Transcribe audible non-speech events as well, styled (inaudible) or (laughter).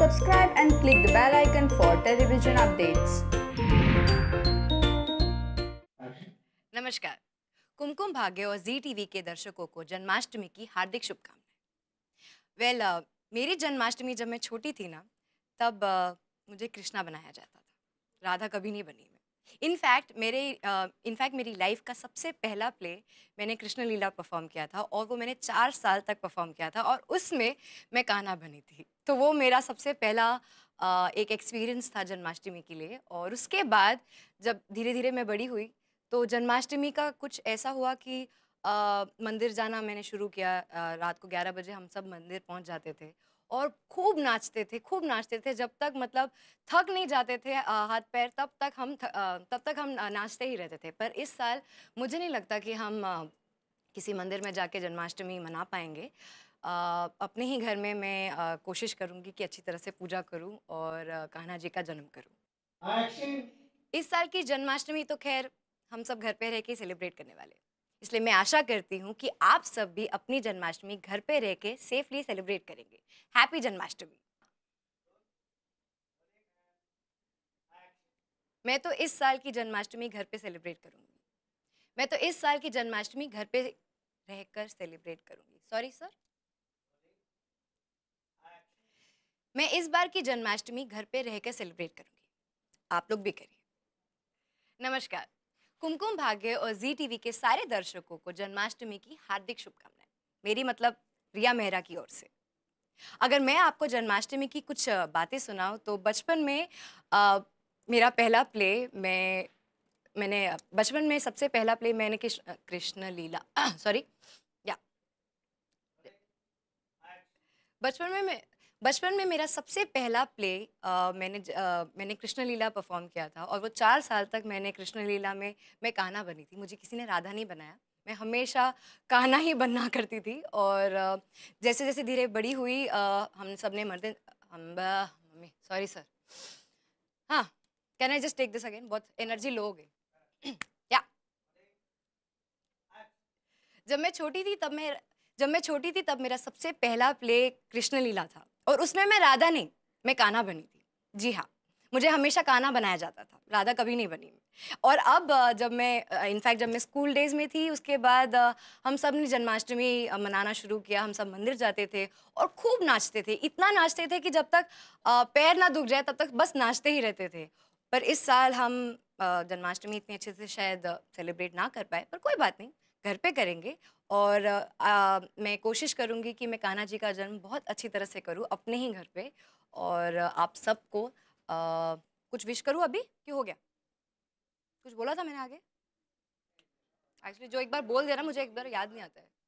Subscribe and click the bell icon for television updates. नमस्कार कुमकुम भाग्य और जी टीवी के दर्शकों को जन्माष्टमी की हार्दिक शुभकामनाएं वेल well, uh, मेरी जन्माष्टमी जब मैं छोटी थी ना तब uh, मुझे कृष्णा बनाया जाता था राधा कभी नहीं बनी मैं इनफैक्ट मेरे इनफैक्ट uh, मेरी लाइफ का सबसे पहला प्ले मैंने कृष्ण लीला परफॉर्म किया था और वो मैंने चार साल तक परफॉर्म किया था और उसमें मैं कान्हा बनी थी तो वो मेरा सबसे पहला uh, एक एक्सपीरियंस था जन्माष्टमी के लिए और उसके बाद जब धीरे धीरे मैं बड़ी हुई तो जन्माष्टमी का कुछ ऐसा हुआ कि आ, मंदिर जाना मैंने शुरू किया आ, रात को 11 बजे हम सब मंदिर पहुंच जाते थे और खूब नाचते थे खूब नाचते थे जब तक मतलब थक नहीं जाते थे आ, हाथ पैर तब तक हम थ, आ, तब तक हम नाचते ही रहते थे पर इस साल मुझे नहीं लगता कि हम आ, किसी मंदिर में जाके जन्माष्टमी मना पाएंगे आ, अपने ही घर में मैं आ, कोशिश करूंगी कि अच्छी तरह से पूजा करूं और कान्हा जी का जन्म करूं इस साल की जन्माष्टमी तो खैर हम सब घर पे रह के सेलिब्रेट करने वाले इसलिए मैं आशा करती हूँ कि आप सब भी अपनी जन्माष्टमी घर पे रह के सेफली सेलिब्रेट करेंगे हैप्पी जन्माष्टमी मैं तो इस साल की जन्माष्टमी घर पे सेलिब्रेट करूँगी मैं तो इस साल की जन्माष्टमी घर पे रहकर सेलिब्रेट करूँगी सॉरी सर मैं इस बार की जन्माष्टमी घर पे रहकर सेलिब्रेट करूँगी आप लोग भी करिए नमस्कार कुमकुम भाग्य और जी टीवी के सारे दर्शकों को जन्माष्टमी की हार्दिक शुभकामनाएं मेरी मतलब रिया मेहरा की ओर से अगर मैं आपको जन्माष्टमी की कुछ बातें सुनाऊं तो बचपन में आ, मेरा पहला प्ले मैं मैंने बचपन में सबसे पहला प्ले मैंने कृष्ण कृष्ण लीला (clears throat) सॉरी या बचपन में मैं बचपन में मेरा सबसे पहला प्ले आ, मैंने आ, मैंने कृष्ण लीला परफॉर्म किया था और वो चार साल तक मैंने कृष्ण लीला में मैं कान्हा बनी थी मुझे किसी ने राधा नहीं बनाया मैं हमेशा कान्हा ही बनना करती थी और आ, जैसे जैसे धीरे बड़ी हुई आ, हम सब ने मर्द हम मम्मी सॉरी सर हाँ can I just take this again बहुत एनर्जी लो हो गई या (clears throat) जब मैं छोटी थी तब मैं जब मैं छोटी थी तब मेरा सबसे पहला प्ले कृष्ण लीला था और उसमें मैं राधा नहीं मैं काना बनी थी जी हाँ मुझे हमेशा काना बनाया जाता था राधा कभी नहीं बनी और अब जब मैं इनफैक्ट जब मैं स्कूल डेज में थी उसके बाद हम सब ने जन्माष्टमी मनाना शुरू किया हम सब मंदिर जाते थे और खूब नाचते थे इतना नाचते थे कि जब तक पैर ना दुख जाए तब तक बस नाचते ही रहते थे पर इस साल हम जन्माष्टमी इतनी अच्छे से शायद सेलिब्रेट ना कर पाए पर कोई बात नहीं घर पे करेंगे और आ, मैं कोशिश करूँगी कि मैं कान्हा जी का जन्म बहुत अच्छी तरह से करूँ अपने ही घर पे और आप सबको कुछ विश करूँ अभी कि हो गया कुछ बोला था मैंने आगे एक्चुअली जो एक बार बोल दिया ना मुझे एक बार याद नहीं आता है